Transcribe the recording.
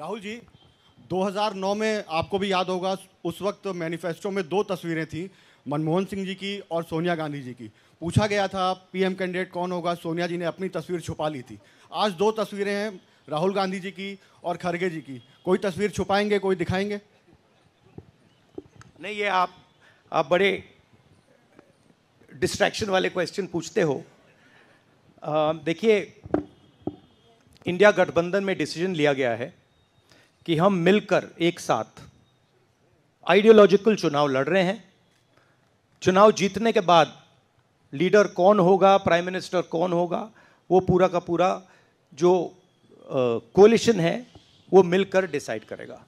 राहुल जी 2009 में आपको भी याद होगा उस वक्त मैनिफेस्टो में दो तस्वीरें थीं मनमोहन सिंह जी की और सोनिया गांधी जी की पूछा गया था पीएम कैंडिडेट कौन होगा सोनिया जी ने अपनी तस्वीर छुपा ली थी आज दो तस्वीरें हैं राहुल गांधी जी की और खरगे जी की कोई तस्वीर छुपाएंगे कोई दिखाएंगे नहीं ये आप आप बड़े डिस्ट्रैक्शन वाले क्वेश्चन पूछते हो देखिए इंडिया गठबंधन में डिसीजन लिया गया है कि हम मिलकर एक साथ आइडियोलॉजिकल चुनाव लड़ रहे हैं चुनाव जीतने के बाद लीडर कौन होगा प्राइम मिनिस्टर कौन होगा वो पूरा का पूरा जो कोलिशन है वो मिलकर डिसाइड करेगा